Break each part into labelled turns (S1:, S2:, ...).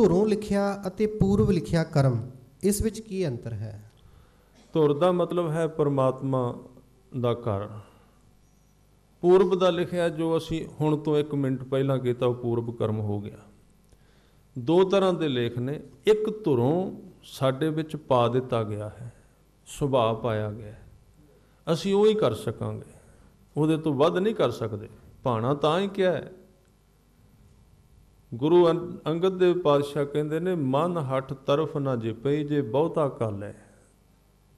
S1: ਧੁਰੋਂ ਲਿਖਿਆ ਅਤੇ ਪੂਰਵ ਲਿਖਿਆ ਕਰਮ ਇਸ ਵਿੱਚ ਕੀ ਅੰਤਰ ਹੈ ਧੁਰ ਦਾ ਮਤਲਬ ਹੈ ਪਰਮਾਤਮਾ ਦਾ ਘਰ ਪੂਰਬ ਦਾ ਲਿਖਿਆ ਜੋ ਅਸੀਂ ਹੁਣ ਤੋਂ 1 ਮਿੰਟ ਪਹਿਲਾਂ ਕੀਤਾ ਉਹ ਪੂਰਬ ਕਰਮ ਹੋ ਗਿਆ ਦੋ ਤਰ੍ਹਾਂ ਦੇ ਲੇਖ ਨੇ ਇੱਕ ਧੁਰੋਂ ਸਾਡੇ ਵਿੱਚ ਪਾ ਦਿੱਤਾ ਗਿਆ ਹੈ ਸੁਭਾਅ ਪਾਇਆ ਗਿਆ ਅਸੀਂ ਉਹ ਹੀ ਕਰ ਸਕਾਂਗੇ ਉਹਦੇ ਤੋਂ ਵੱਧ ਨਹੀਂ ਕਰ ਸਕਦੇ ਪਾਣਾ ਤਾਂ ਹੀ ਕਿਹਾ ਹੈ ਗੁਰੂ ਅੰਗਦ ਦੇਵ ਪਾਤਸ਼ਾਹ ਕਹਿੰਦੇ ਨੇ ਮਨ ਹੱਠ ਤਰਫ ਨਾ ਜਿਪਈ ਜੇ ਬਹੁਤਾ ਕਾਲ ਹੈ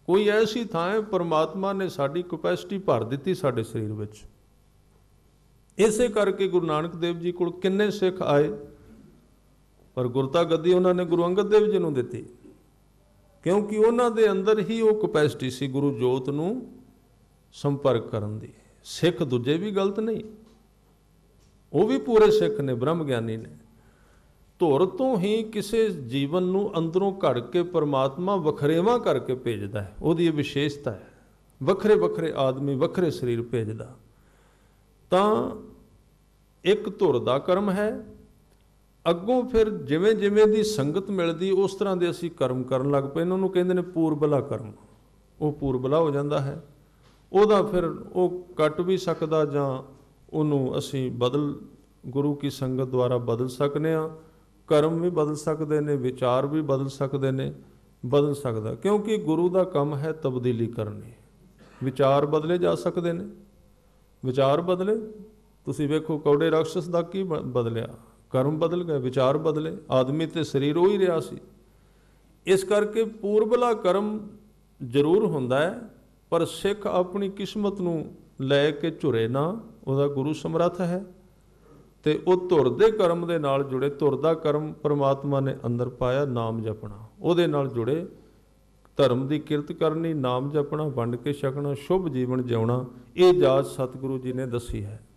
S1: ਕੋਈ ਐਸੀ ਥਾਂ ਹੈ ਪਰਮਾਤਮਾ ਨੇ ਸਾਡੀ ਕਪੈਸਿਟੀ ਭਰ ਦਿੱਤੀ ਸਾਡੇ ਸਰੀਰ ਵਿੱਚ ਇਸੇ ਕਰਕੇ ਗੁਰੂ ਨਾਨਕ ਦੇਵ ਜੀ ਕੋਲ ਕਿੰਨੇ ਸਿੱਖ ਆਏ ਪਰ ਗੁਰਤਾ ਗੱਦੀ ਉਹਨਾਂ ਨੇ ਗੁਰੂ ਅੰਗਦ ਦੇਵ ਜੀ ਨੂੰ ਦਿੱਤੀ ਕਿਉਂਕਿ ਉਹਨਾਂ ਦੇ ਅੰਦਰ ਹੀ ਉਹ ਕਪੈਸਿਟੀ ਸੀ ਗੁਰੂ ਜੋਤ ਨੂੰ ਸੰਪਰਕ ਕਰਨ ਦੀ ਸਿੱਖ ਦੂਜੇ ਵੀ ਗਲਤ ਨਹੀਂ ਉਹ ਵੀ ਪੂਰੇ ਸਿੱਖ ਨੇ ਬ੍ਰਹਮ ਗਿਆਨੀ ਨੇ ਧੁਰ ਤੋਂ ਹੀ ਕਿਸੇ ਜੀਵਨ ਨੂੰ ਅੰਦਰੋਂ ਘੜ ਕੇ ਪਰਮਾਤਮਾ ਵਖਰੇਵਾ ਕਰਕੇ ਭੇਜਦਾ ਹੈ ਉਹਦੀ ਇਹ ਵਿਸ਼ੇਸ਼ਤਾ ਹੈ ਵੱਖਰੇ ਵੱਖਰੇ ਆਦਮੀ ਵੱਖਰੇ ਸਰੀਰ ਭੇਜਦਾ ਤਾਂ ਇੱਕ ਧੁਰ ਦਾ ਕਰਮ ਹੈ ਅੱਗੋਂ ਫਿਰ ਜਿਵੇਂ ਜਿਵੇਂ ਦੀ ਸੰਗਤ ਮਿਲਦੀ ਉਸ ਤਰ੍ਹਾਂ ਦੇ ਅਸੀਂ ਕਰਮ ਕਰਨ ਲੱਗ ਪਏ ਇਹਨਾਂ ਨੂੰ ਕਹਿੰਦੇ ਨੇ ਪੂਰਬਲਾ ਕਰਮ ਉਹ ਪੂਰਬਲਾ ਹੋ ਜਾਂਦਾ ਹੈ ਉਹਦਾ ਫਿਰ ਉਹ ਕੱਟ ਵੀ ਸਕਦਾ ਜਾਂ ਉਹਨੂੰ ਅਸੀਂ ਬਦਲ ਗੁਰੂ ਕੀ ਸੰਗਤ ਦੁਆਰਾ ਬਦਲ ਸਕਨੇ ਆ ਕਰਮ ਵੀ ਬਦਲ ਸਕਦੇ ਨੇ ਵਿਚਾਰ ਵੀ ਬਦਲ ਸਕਦੇ ਨੇ ਬਦਲ ਸਕਦਾ ਕਿਉਂਕਿ ਗੁਰੂ ਦਾ ਕੰਮ ਹੈ ਤਬਦੀਲੀ ਕਰਨੀ ਵਿਚਾਰ ਬਦਲੇ ਜਾ ਸਕਦੇ ਨੇ ਵਿਚਾਰ ਬਦਲੇ ਤੁਸੀਂ ਵੇਖੋ ਕੌੜੇ ਰਕਸ਼ਸ ਦਾ ਕੀ ਬਦਲਿਆ ਕਰਮ ਬਦਲ ਗਏ ਵਿਚਾਰ ਬਦਲੇ ਆਦਮੀ ਤੇ ਸਰੀਰ ਉਹ ਹੀ ਰਿਹਾ ਸੀ ਇਸ ਕਰਕੇ ਪੂਰਬਲਾ ਕਰਮ ਜ਼ਰੂਰ ਹੁੰਦਾ ਹੈ ਪਰ ਸਿੱਖ ਆਪਣੀ ਕਿਸਮਤ ਨੂੰ ਲੈ ਕੇ ਝੁਰੇ ਨਾ ਉਹਦਾ ਗੁਰੂ ਸਮਰੱਥ ਹੈ ਤੇ ਉਹ ਧੁਰ ਦੇ ਕਰਮ ਦੇ ਨਾਲ ਜੁੜੇ ਧੁਰ ਦਾ ਕਰਮ ਪ੍ਰਮਾਤਮਾ ਨੇ ਅੰਦਰ ਪਾਇਆ ਨਾਮ ਜਪਣਾ ਉਹਦੇ ਨਾਲ ਜੁੜੇ ਧਰਮ ਦੀ ਕਿਰਤ ਕਰਨੀ ਨਾਮ ਜਪਣਾ ਵੰਡ ਕੇ ਛਕਣਾ ਸ਼ੁਭ ਜੀਵਨ ਜਿਉਣਾ ਇਹ ਜਾਚ ਸਤਿਗੁਰੂ ਜੀ ਨੇ ਦੱਸੀ ਹੈ